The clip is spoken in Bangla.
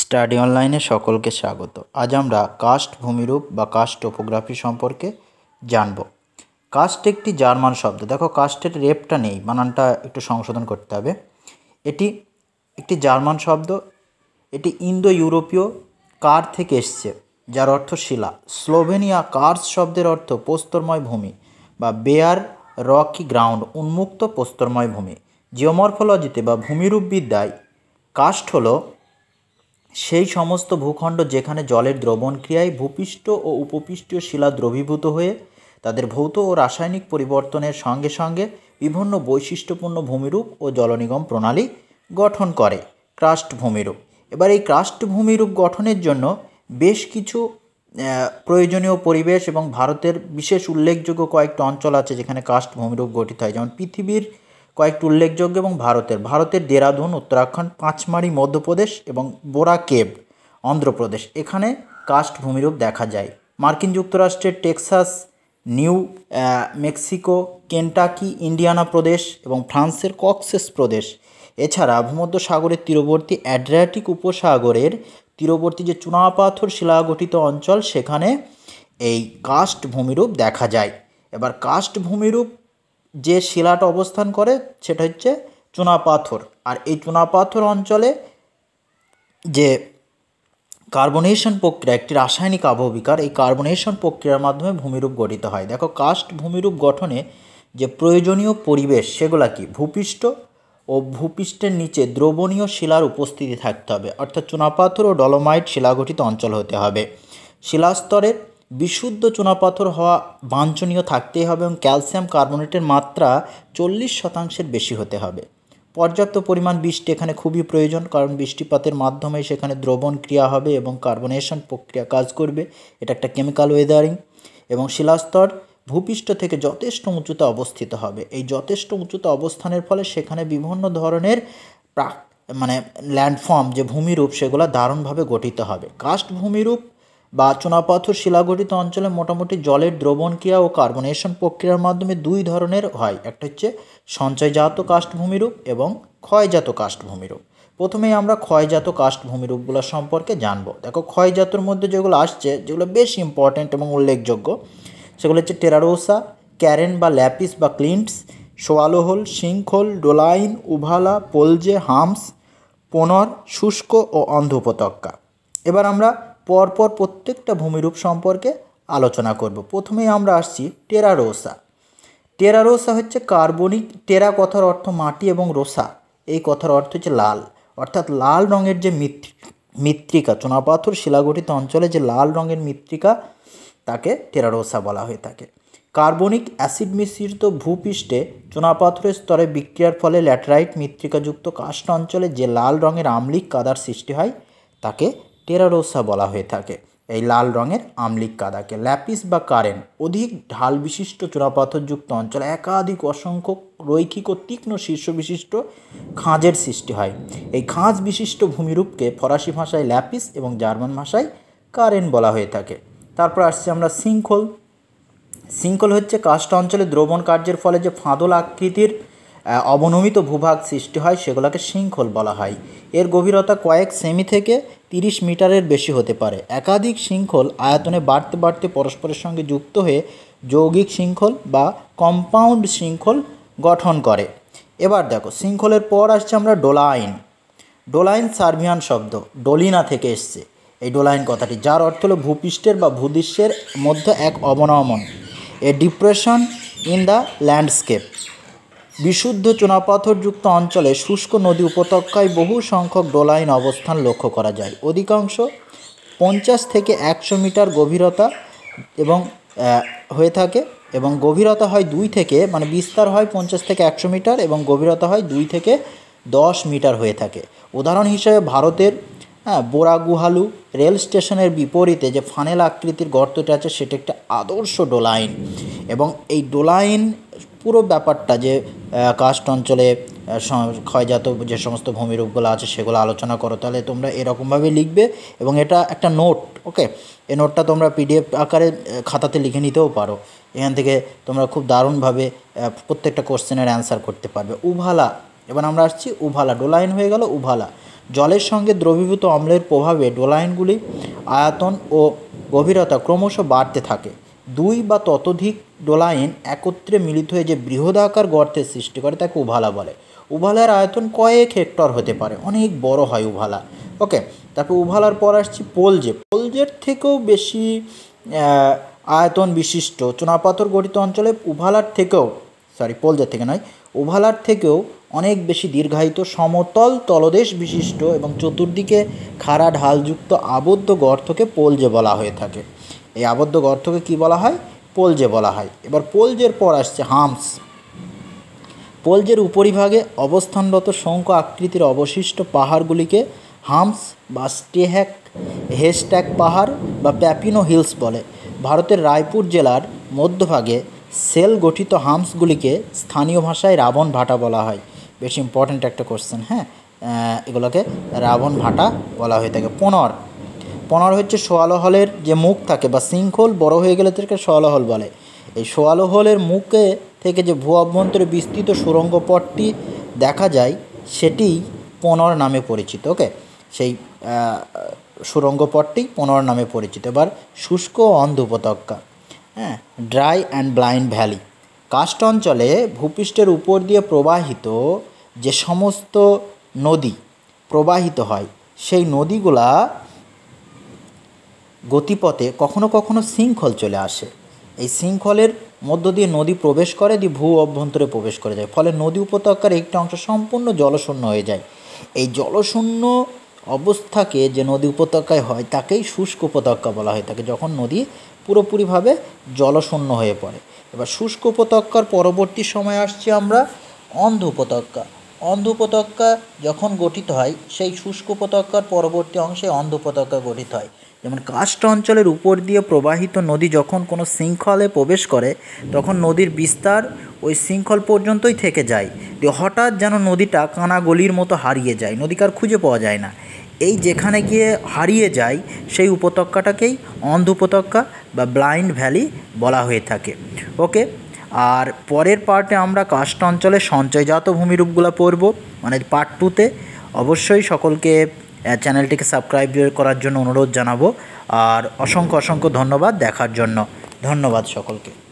স্টাডি অনলাইনে সকলকে স্বাগত আজ আমরা কাস্ট ভূমিরূপ বা কাস্ট টোপোগ্রাফি সম্পর্কে জানব কাস্ট একটি জার্মান শব্দ দেখো কাস্টের রেপটা নেই বানানটা একটু সংশোধন করতে হবে এটি একটি জার্মান শব্দ এটি ইন্দো ইউরোপীয় কার থেকে এসছে যার অর্থ শিলা স্লোভেনিয়া কার্স শব্দের অর্থ প্রস্তরময় ভূমি বা বেয়ার রকি গ্রাউন্ড উন্মুক্ত প্রস্তরময় ভূমি জিওমরফোলজিতে বা ভূমিরূপবিদ্যায় কাস্ট হলো সেই সমস্ত ভূখণ্ড যেখানে জলের দ্রবণ ক্রিয়ায় ভূপৃষ্ঠ ও উপপৃষ্ঠীয় শিলা দ্রবীভূত হয়ে তাদের ভৌত ও রাসায়নিক পরিবর্তনের সঙ্গে সঙ্গে বিভিন্ন বৈশিষ্ট্যপূর্ণ ভূমিরূপ ও জলনিগম প্রণালী গঠন করে ক্রাস্ট ভূমিরূপ এবার এই ক্রাস্ট ভূমিরূপ গঠনের জন্য বেশ কিছু প্রয়োজনীয় পরিবেশ এবং ভারতের বিশেষ উল্লেখযোগ্য কয়েকটা অঞ্চল আছে যেখানে কাস্ট ভূমিরূপ গঠিত হয় যেমন পৃথিবীর কয়েকটি উল্লেখযোগ্য এবং ভারতের ভারতের দেরাদুন উত্তরাখণ্ড পাঁচমারি মধ্যপ্রদেশ এবং বোরা কেব অন্ধ্রপ্রদেশ এখানে কাস্ট ভূমিরূপ দেখা যায় মার্কিন যুক্তরাষ্ট্রের Texas New Mexico Kentucky Indiana প্রদেশ এবং ফ্রান্সের কক্সেস প্রদেশ এছাড়া ভূমধ্য সাগরের তীরবর্তী অ্যাড্রিয়াটিক উপসাগরের তীরবর্তী যে চুনাপাথর শিলাগঠিত অঞ্চল সেখানে এই কাস্ট ভূমিরূপ দেখা যায় এবার কাস্ট ভূমিরূপ যে শিলাটা অবস্থান করে সেটা হচ্ছে চুনাপাথর আর এই চুনাপাথর অঞ্চলে যে কার্বনেশন প্রক্রিয়া একটি রাসায়নিক আবহবিকার এই কার্বনেশন প্রক্রিয়ার মাধ্যমে ভূমিরূপ গঠিত হয় দেখো কাস্ট ভূমিরূপ গঠনে যে প্রয়োজনীয় পরিবেশ সেগুলা কি ভূপৃষ্ঠ ও ভূপৃষ্ঠের নিচে দ্রবণীয় শিলার উপস্থিতি থাকতে হবে অর্থাৎ চুনাপাথর ও ডলোমাইট শিলাগঠিত অঞ্চল হতে হবে শিলাস্তরের বিশুদ্ধ চুনাপাথর হওয়া বাঞ্ছনীয় থাকতেই হবে এবং ক্যালসিয়াম কার্বোনেটের মাত্রা চল্লিশ শতাংশের বেশি হতে হবে পর্যাপ্ত পরিমাণ বৃষ্টি এখানে খুবই প্রয়োজন কারণ বৃষ্টিপাতের মাধ্যমে সেখানে দ্রবণ ক্রিয়া হবে এবং কার্বনেশন প্রক্রিয়া কাজ করবে এটা একটা কেমিক্যাল ওয়েদারিং এবং শিলাস্তর ভূপৃষ্ঠ থেকে যথেষ্ট উঁচুতে অবস্থিত হবে এই যথেষ্ট উঁচুতে অবস্থানের ফলে সেখানে বিভিন্ন ধরনের প্রাক মানে ল্যান্ডফর্ম যে ভূমিরূপ সেগুলো দারুণভাবে গঠিত হবে কাস্ট ভূমিরূপ বা চুনাপাথর শিলাগঠিত অঞ্চলে মোটামুটি জলের দ্রবণক্রিয়া ও কার্বনেশন প্রক্রিয়ার মাধ্যমে দুই ধরনের হয় একটা হচ্ছে সঞ্চয়জাত কাষ্ঠভূমিরূপ এবং ক্ষয়জাত কাষ্ঠভূমিরূপ প্রথমেই আমরা ক্ষয়জাত কাষ্ঠভূমিরূপগুলো সম্পর্কে জানবো দেখো ক্ষয়জাতর মধ্যে যেগুলো আসছে যেগুলো বেশ ইম্পর্ট্যান্ট এবং উল্লেখযোগ্য সেগুলো হচ্ছে টেরারোসা ক্যারেন বা ল্যাপিস বা ক্লিন্টস সোয়ালোহল সিংখল ডোলাইন উভালা পোলজে হামস পুনর শুষ্ক ও অন্ধ উপত্যকা এবার আমরা পরপর প্রত্যেকটা ভূমিরূপ সম্পর্কে আলোচনা করব প্রথমেই আমরা আসছি টেরারোসা টেরারোসা হচ্ছে কার্বনিক টেরা কথার অর্থ মাটি এবং রোসা এই কথার অর্থ হচ্ছে লাল অর্থাৎ লাল রঙের যে মৃত্তিকা চুনাপাথর শিলাগঠিত অঞ্চলে যে লাল রঙের মৃত্তিকা তাকে টেরারোসা বলা হয়ে থাকে কার্বনিক অ্যাসিড মিশ্রিত ভূপৃষ্ঠে চুনাপাথরের স্তরে বিক্রিয়ার ফলে ল্যাটেরাইট মৃত্তিকাযুক্ত কাষ্ঠ অঞ্চলে যে লাল রঙের আম্লিক কাদার সৃষ্টি হয় তাকে টেরারোসা বলা হয়ে থাকে এই লাল রঙের আমলিক কাদাকে ল্যাপিস বা কারেন অধিক ঢাল বিশিষ্ট চূড়াপাথরযুক্ত অঞ্চলে একাধিক অসংখ্য রৈখিক ও তীক্ষ্ণ শীর্ষ বিশিষ্ট খাঁজের সৃষ্টি হয় এই খাঁজ বিশিষ্ট ভূমিরূপকে ফরাসি ভাষায় ল্যাপিস এবং জার্মান ভাষায় কারেন বলা হয়ে থাকে তারপর আসছে আমরা শৃঙ্খল শৃঙ্খল হচ্ছে কাষ্ট অঞ্চলে দ্রবণ কার্যের ফলে যে ফাঁদল আকৃতির অবনমিত ভূভাগ সৃষ্টি হয় সেগুলোকে শৃঙ্খল বলা হয় এর গভীরতা কয়েক সেমি থেকে 30 মিটারের বেশি হতে পারে একাধিক শৃঙ্খল আয়তনে বাড়তে বাড়তে পরস্পরের সঙ্গে যুক্ত হয়ে যৌগিক শৃঙ্খল বা কম্পাউন্ড শৃঙ্খল গঠন করে এবার দেখো শৃঙ্খলের পর আসছে আমরা ডোলাইন ডোলাইন সার্বিয়ান শব্দ ডোলিনা থেকে এসছে এই ডোলাইন কথাটি যার অর্থ হলো ভূপৃষ্ঠের বা ভূদৃশ্যের মধ্যে এক অবনমন a depression in the landscape বিশুদ্ধ চুনাপাথরযুক্ত অঞ্চলে শুষ্ক নদী উপত্যকায় বহু সংখ্যক ডোলাইন অবস্থান লক্ষ্য করা যায় অধিকাংশ পঞ্চাশ থেকে একশো মিটার গভীরতা এবং হয়ে থাকে এবং গভীরতা হয় দুই থেকে মানে বিস্তার হয় পঞ্চাশ থেকে একশো মিটার এবং গভীরতা হয় দুই থেকে দশ মিটার হয়ে থাকে উদাহরণ হিসেবে ভারতের হ্যাঁ বোরাগুহালু রেল স্টেশনের বিপরীতে যে ফানেল আকৃতির গর্তটা আছে সেটা একটা আদর্শ ডোলাইন এবং এই ডোলাইন পুরো ব্যাপারটা যে কাস্ট অঞ্চলে ক্ষয়জাত যে সমস্ত ভূমিরূপগুলো আছে সেগুলো আলোচনা করো তাহলে তোমরা এরকমভাবে লিখবে এবং এটা একটা নোট ওকে এই নোটটা তোমরা পিডিএফ আকারে খাতাতে লিখে নিতেও পারো এখান থেকে তোমরা খুব দারুণভাবে প্রত্যেকটা কোশ্চেনের অ্যান্সার করতে পারবে উভালা এবার আমরা আসছি উভালা ডোলাইন হয়ে গেল উভালা জলের সঙ্গে দ্রবীভূত অম্লের প্রভাবে ডোলাইনগুলি আয়তন ও গভীরতা ক্রমশ বাড়তে থাকে দুই বা ততোধিক ডোলাইন একত্রে মিলিত হয়ে যে বৃহদাকার গর্তের সৃষ্টি করে তাকে উভালা বলে উভালার আয়তন কয়েক হেক্টর হতে পারে অনেক বড় হয় উভালা ওকে তারপর উভালার পর আসছি পোলজে পোলজের থেকেও বেশি আয়তন বিশিষ্ট চুনাপাথর গঠিত অঞ্চলে উভালার থেকেও সরি পোলজের থেকে নয় উভালার থেকেও অনেক বেশি দীর্ঘায়িত সমতল তলদেশ বিশিষ্ট এবং চতুর্দিকে খাড়া ঢালযুক্ত আবদ্ধ গর্তকে পোলজে বলা হয়ে থাকে এই আবদ্ধ গর্তকে কি বলা হয় পোলজে বলা হয় এবার পোলজের পর আসছে হামস পোলজের উপরিভাগে অবস্থানরত শঙ্খ আকৃতির অবশিষ্ট পাহাড়গুলিকে হামস বা স্টেহ্যাক হেস্ট্যাক পাহাড় বা প্যাপিনো হিলস বলে ভারতের রায়পুর জেলার মধ্যভাগে সেল গঠিত হামসগুলিকে স্থানীয় ভাষায় রাবণ ভাটা বলা হয় বেশ ইম্পর্ট্যান্ট একটা কোশ্চেন হ্যাঁ এগুলোকে রাবণ ভাটা বলা হয়ে থাকে পুনর পনার হচ্ছে সোয়ালো হলের যে মুখ থাকে বা সিঙ্কহোল বড় হয়ে গেলে তাকে সোয়ালো হল বলে এই সোয়ালো হলের মুখে থেকে যে ভূ অভ্যন্তরে বিস্তৃত সুরঙ্গ পথটি দেখা যায় সেটি পনর নামে পরিচিত ওকে সেই সুরঙ্গ পথটি পনর নামে পরিচিত এবার শুষ্ক অন্ধ উপত্যকা হ্যাঁ dry and blind valley karst অঞ্চলে ভূপৃষ্ঠের উপর দিয়ে প্রবাহিত যে সমস্ত নদী প্রবাহিত হয় সেই নদীগুলা গতিপথে কখনো কখনো শৃঙ্খল চলে আসে এই শৃঙ্খলের মধ্য দিয়ে নদী প্রবেশ করে দিয়ে ভূ অভ্যন্তরে প্রবেশ করে যায় ফলে নদী উপত্যকার একটি অংশ সম্পূর্ণ জলশূন্য হয়ে যায় এই জলশূন্য অবস্থাকে যে নদী উপত্যকায় হয় তাকেই শুষ্ক উপত্যকা বলা হয় থাকে যখন নদী পুরোপুরিভাবে জলশূন্য হয়ে পড়ে এবার শুষ্ক উপত্যকার পরবর্তী সময় আসছি আমরা অন্ধ উপত্যকা অন্ধ উপত্যকা যখন গঠিত হয় সেই শুষ্ক উপত্যকার পরবর্তী অংশে অন্ধ উপত্যকা গঠিত হয় যেমন কাষ্ট অঞ্চলের উপর দিয়ে প্রবাহিত নদী যখন কোনো শৃঙ্খলে প্রবেশ করে তখন নদীর বিস্তার ওই শৃঙ্খল পর্যন্তই থেকে যায় দিয়ে হঠাৎ যেন নদীটা কানাগলির মতো হারিয়ে যায় নদীকার খুঁজে পাওয়া যায় না এই যেখানে গিয়ে হারিয়ে যায় সেই উপত্যকাটাকেই অন্ধ উপত্যকা বা ব্লাইন্ড ভ্যালি বলা হয়ে থাকে ওকে আর পরের পার্টে আমরা কাষ্ট অঞ্চলে সঞ্চয়জাত ভূমিরূপগুলো পড়ব মানে পার্ট টুতে অবশ্যই সকলকে চ্যানেলটিকে সাবস্ক্রাইব করার জন্য অনুরোধ জানাবো আর অসংখ্য অসংখ্য ধন্যবাদ দেখার জন্য ধন্যবাদ সকলকে